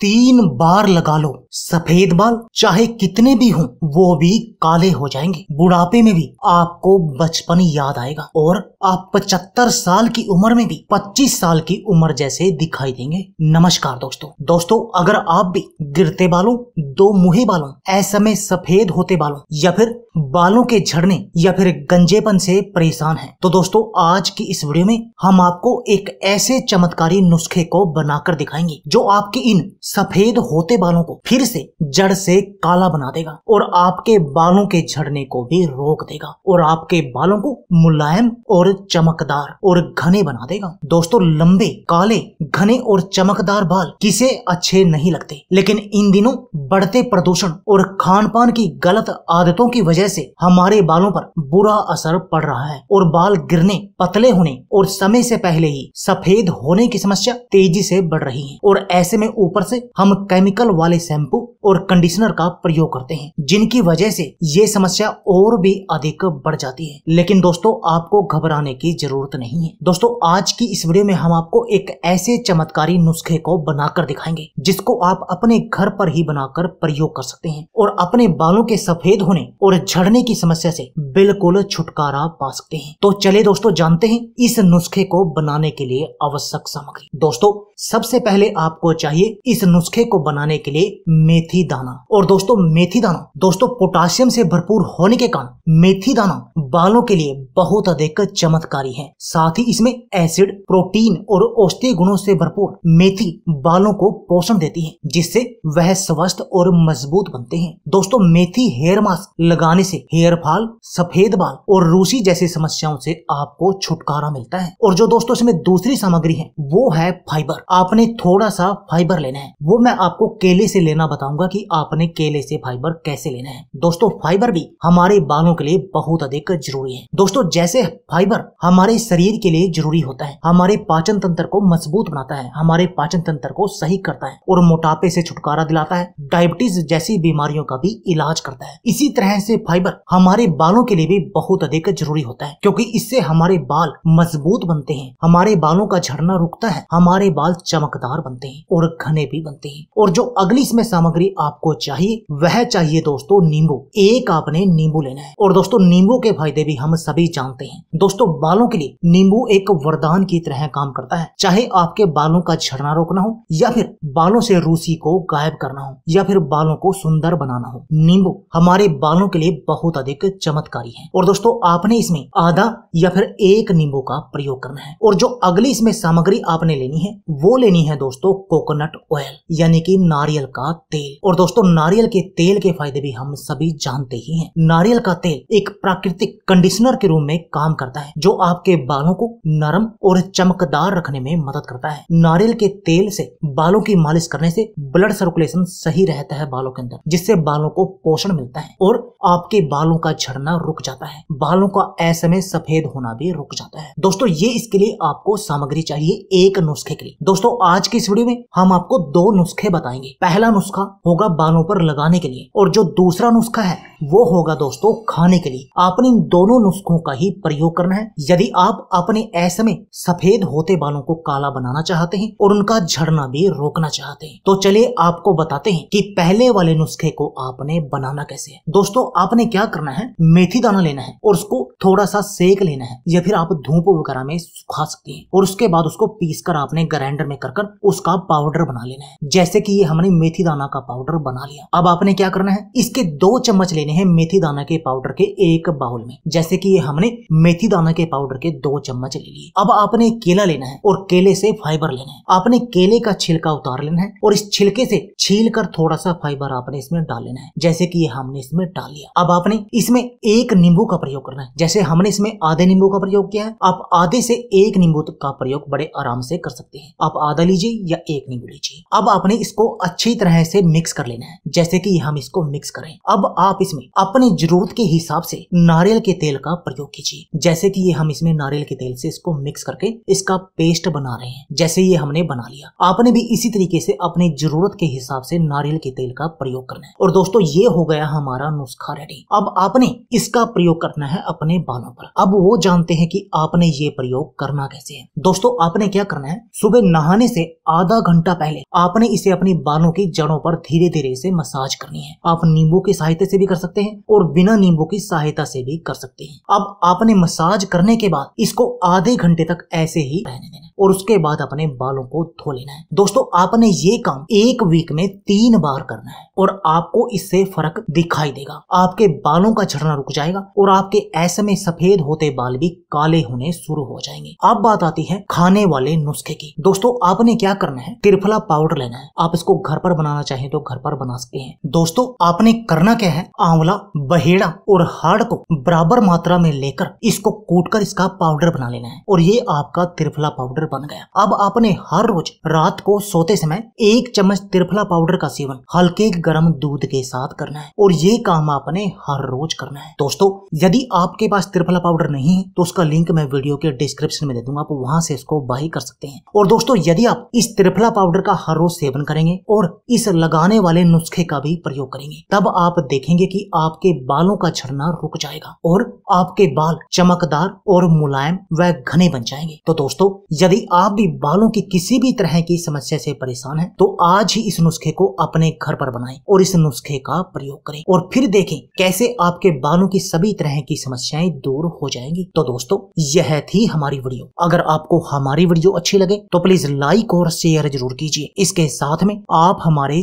तीन बार लगा लो सफेद बाल चाहे कितने भी हों वो भी काले हो जाएंगे बुढ़ापे में भी आपको बचपन याद आएगा और आप पचहत्तर साल की उम्र में भी पच्चीस साल की उम्र जैसे दिखाई देंगे नमस्कार दोस्तों दोस्तों अगर आप भी गिरते बालों दो मुहे बालों ऐसे में सफेद होते बालों या फिर बालों के झड़ने या फिर गंजेपन से परेशान है तो दोस्तों आज की इस वीडियो में हम आपको एक ऐसे चमत्कारी नुस्खे को बनाकर दिखाएंगे जो आपके इन सफेद होते बालों को फिर से जड़ से काला बना देगा और आपके बालों के झड़ने को भी रोक देगा और आपके बालों को मुलायम और चमकदार और घने बना देगा दोस्तों लंबे काले घने और चमकदार बाल किसे अच्छे नहीं लगते लेकिन इन दिनों बढ़ते प्रदूषण और खान पान की गलत आदतों की वजह से हमारे बालों पर बुरा असर पड़ रहा है और बाल गिरने पतले होने और समय से पहले ही सफेद होने की समस्या तेजी से बढ़ रही है और ऐसे में ऊपर से हम केमिकल वाले शैम्पू शैम्पू और कंडीशनर का प्रयोग करते हैं जिनकी वजह से ये समस्या और भी अधिक बढ़ जाती है लेकिन दोस्तों आपको घबराने की जरूरत नहीं है दोस्तों आज की इस वीडियो में हम आपको एक ऐसे चमत्कारी नुस्खे को बनाकर दिखाएंगे जिसको आप अपने घर पर ही बनाकर प्रयोग कर सकते हैं और अपने बालों के सफेद होने और झड़ने की समस्या से बिल्कुल छुटकारा पा सकते हैं तो चले दोस्तों जानते हैं इस नुस्खे को बनाने के लिए आवश्यक सामग्री दोस्तों सबसे पहले आपको चाहिए इस नुस्खे को बनाने के लिए मेथी दाना और दोस्तों मेथी दाना दोस्तों पोटासियम से भरपूर होने के कारण मेथी दाना बालों के लिए बहुत अधिक चमत्कारी है साथ ही इसमें एसिड प्रोटीन और औषधीय गुणों से भरपूर मेथी बालों को पोषण देती है जिससे वह स्वस्थ और मजबूत बनते हैं दोस्तों मेथी हेयर मास्क लगाने से हेयर फॉल सफेद बाल और रूसी जैसी समस्याओं से आपको छुटकारा मिलता है और जो दोस्तों इसमें दूसरी सामग्री है वो है फाइबर आपने थोड़ा सा फाइबर लेना है वो मैं आपको केले से लेना बनाना बताऊंगा कि आपने केले से फाइबर कैसे लेना है दोस्तों फाइबर भी हमारे बालों के लिए बहुत अधिक जरूरी है दोस्तों जैसे फाइबर हमारे शरीर के लिए जरूरी होता है हमारे पाचन तंत्र को मजबूत बनाता है हमारे पाचन तंत्र को सही करता है और मोटापे से छुटकारा दिलाता है डायबिटीज जैसी बीमारियों का भी इलाज करता है इसी तरह से फाइबर हमारे बालों के लिए भी बहुत अधिक जरूरी होता है क्योंकि इससे हमारे बाल मजबूत बनते हैं हमारे बालों का झड़ना रुकता है हमारे बाल चमकदार बनते हैं और घने भी बनते हैं और जो अगली इसमें सामग्री आपको चाहिए वह चाहिए दोस्तों नींबू एक आपने नींबू लेना है और दोस्तों नींबू के फायदे भी हम सभी जानते हैं दोस्तों बालों के लिए नींबू एक वरदान की तरह काम करता है चाहे आपके बालों का झड़ना रोकना हो या फिर बालों से रूसी को गायब करना हो या फिर बालों को सुंदर बनाना हो नींबू हमारे बालों के लिए बहुत अधिक चमत्कारी है और दोस्तों आपने इसमें आधा या फिर एक नींबू का प्रयोग करना है और जो अगली इसमें सामग्री आपने लेनी है वो लेनी है दोस्तों कोकोनट ऑयल यानी कि नारियल का तेल और दोस्तों नारियल के तेल के फायदे भी हम सभी जानते ही हैं नारियल का तेल एक प्राकृतिक कंडीशनर के रूप में काम करता है जो आपके बालों को नरम और चमकदार रखने में मदद करता है नारियल के तेल से बालों की मालिश करने से ब्लड सर्कुलेशन सही रहता है बालों के अंदर जिससे बालों को पोषण मिलता है और आपके बालों का झड़ना रुक जाता है बालों का ऐसे में सफेद होना भी रुक जाता है दोस्तों ये इसके लिए आपको सामग्री चाहिए एक नुस्खे के लिए दोस्तों आज की इस वीडियो में हम आपको दो नुस्खे बताएंगे पहला नुस्खा नुस्खा होगा बालों पर लगाने के लिए और जो दूसरा नुस्खा है वो होगा दोस्तों खाने के लिए आपने इन दोनों नुस्खों का ही प्रयोग करना है यदि आप अपने ऐसे में सफेद होते बालों को काला बनाना चाहते हैं और उनका झड़ना भी रोकना चाहते हैं तो चलिए आपको बताते हैं कि पहले वाले नुस्खे को आपने बनाना कैसे है दोस्तों आपने क्या करना है मेथी दाना लेना है और उसको थोड़ा सा सेक लेना है या फिर आप धूप वगैरह में सुखा सकते हैं और उसके बाद उसको पीस कर आपने ग्राइंडर में कर, उसका पाउडर बना लेना है जैसे की ये हमने मेथी दाना दाना का पाउडर बना लिया अब आपने क्या करना है इसके दो चम्मच लेने हैं मेथी दाना के पाउडर के एक बाउल में जैसे कि हमने मेथी दाना के पाउडर के दो चम्मच ले लिए अब आपने केला लेना है और केले से फाइबर लेना है आपने केले का छिलका उतार लेना है और इस छिलके से छील कर थोड़ा सा फाइबर आपने इसमें डाल लेना है जैसे की हमने इसमें डाल लिया अब आपने इसमें एक नींबू का प्रयोग करना है जैसे हमने इसमें आधे नींबू का प्रयोग किया है आप आधे से एक नींबू का प्रयोग बड़े आराम से कर सकते हैं आप आधा लीजिए या एक नींबू लीजिए अब आपने इसको अच्छी तरह से इसे मिक्स कर लेना है जैसे कि हम इसको मिक्स करें अब आप इसमें अपनी जरूरत के हिसाब से नारियल के तेल का प्रयोग कीजिए जैसे कि ये हम इसमें नारियल के तेल से इसको मिक्स करके इसका पेस्ट बना रहे हैं जैसे ये हमने बना लिया आपने भी इसी तरीके से अपनी जरूरत के हिसाब से नारियल के तेल का प्रयोग करना है और दोस्तों ये हो गया हमारा नुस्खा रेडी अब आपने इसका प्रयोग करना है अपने बालों पर अब वो जानते हैं कि आपने ये प्रयोग करना कैसे है दोस्तों आपने क्या करना है सुबह नहाने से आधा घंटा पहले आपने इसे अपने बालों की जड़ों पर धीरे धीरे इसे मसाज करनी है आप नींबू की सहायता से भी कर सकते हैं और बिना नींबू की सहायता से भी कर सकते हैं अब आपने मसाज करने के बाद इसको आधे घंटे तक ऐसे ही रहने देना और उसके बाद अपने बालों को धो लेना है दोस्तों आपने ये काम एक वीक में तीन बार करना है और आपको इससे फर्क दिखाई देगा आपके बालों का झड़ना रुक जाएगा और आपके ऐसे में सफेद होते बाल भी काले होने शुरू हो जाएंगे अब बात आती है खाने वाले नुस्खे की दोस्तों आपने क्या करना है त्रिफला पाउडर लेना है आप इसको घर पर बनाना चाहिए चाहे तो घर पर बना सकते हैं दोस्तों आपने करना क्या है आंवला बहेड़ा और हाड़ को बराबर मात्रा में लेकर इसको कूट कर इसका पाउडर बना लेना है और ये आपका त्रिफला पाउडर बन गया अब आपने हर रोज रात को सोते समय एक चम्मच त्रिफला पाउडर का सेवन हल्के गर्म दूध के साथ करना है और ये काम आपने हर रोज करना है दोस्तों यदि आपके पास त्रिफला पाउडर नहीं है तो उसका लिंक मैं वीडियो के डिस्क्रिप्शन में दे दूंगा आप वहां से इसको बाई कर सकते हैं और दोस्तों यदि आप इस त्रिफला पाउडर का हर रोज सेवन करेंगे और इस लगाने वाले नुस्खे का भी प्रयोग करेंगे तब आप देखेंगे कि आपके बालों का झड़ना रुक जाएगा और आपके बाल चमकदार और मुलायम व घने बन जाएंगे तो दोस्तों यदि आप भी बालों की किसी भी तरह की समस्या से परेशान हैं तो आज ही इस नुस्खे को अपने घर पर बनाएं और इस नुस्खे का प्रयोग करें और फिर देखें कैसे आपके बालों की सभी तरह की समस्याएं दूर हो जाएंगी तो दोस्तों यह थी हमारी वीडियो अगर आपको हमारी वीडियो अच्छी लगे तो प्लीज लाइक और शेयर जरूर कीजिए इसके साथ में आप हमारे